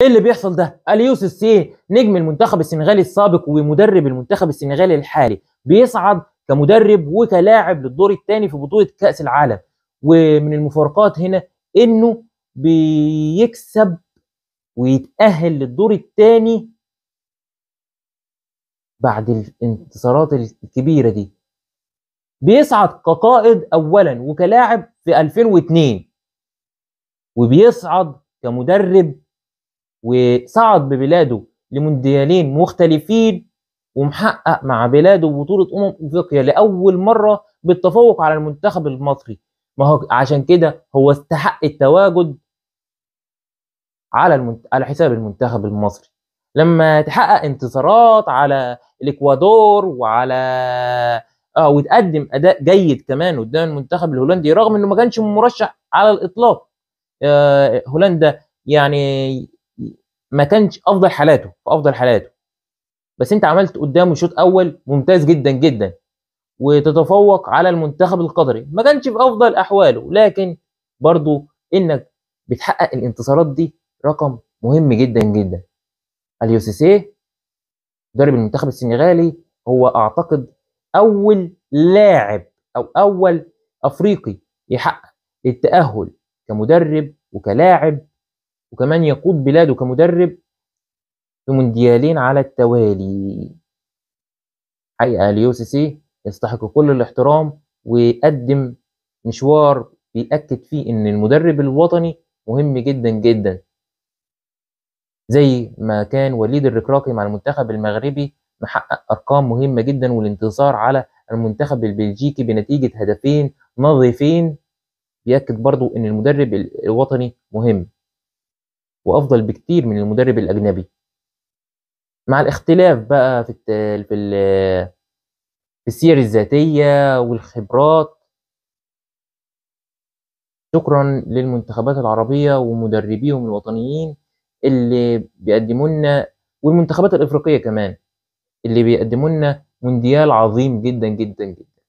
ايه اللي بيحصل ده؟ اليوس السيه نجم المنتخب السنغالي السابق ومدرب المنتخب السنغالي الحالي بيصعد كمدرب وكلاعب للدور الثاني في بطوله كاس العالم ومن المفارقات هنا انه بيكسب ويتاهل للدور الثاني بعد الانتصارات الكبيره دي بيصعد كقائد اولا وكلاعب في 2002 وبيصعد كمدرب وصعد ببلاده لمونديالين مختلفين ومحقق مع بلاده بطولة أمم أفريقيا لأول مرة بالتفوق على المنتخب المصري ما هو عشان كده هو استحق التواجد على المنت... على حساب المنتخب المصري لما تحقق انتصارات على الاكوادور وعلى اه وتقدم اداء جيد كمان قدام المنتخب الهولندي رغم انه ما كانش مرشح على الاطلاق آه هولندا يعني ما كانش افضل حالاته في افضل حالاته بس انت عملت قدامه شوط اول ممتاز جدا جدا وتتفوق على المنتخب القطري ما كانش في افضل احواله لكن برضو انك بتحقق الانتصارات دي رقم مهم جدا جدا اليوسيسيه مدرب المنتخب السنغالي هو اعتقد اول لاعب او اول افريقي يحقق التاهل كمدرب وكلاعب وكمان يقود بلاده كمدرب في مونديالين على التوالي حقيقة اليوسيسي يستحق كل الاحترام ويقدم مشوار بيأكد فيه إن المدرب الوطني مهم جدا جدا زي ما كان وليد الركراكي مع المنتخب المغربي محقق أرقام مهمة جدا والانتصار على المنتخب البلجيكي بنتيجة هدفين نظيفين بيأكد برضو إن المدرب الوطني مهم وافضل بكتير من المدرب الاجنبي مع الاختلاف بقى في في في السير الذاتيه والخبرات شكرا للمنتخبات العربيه ومدربيهم الوطنيين اللي بيقدموا لنا والمنتخبات الافريقيه كمان اللي بيقدموا لنا مونديال عظيم جدا جدا جدا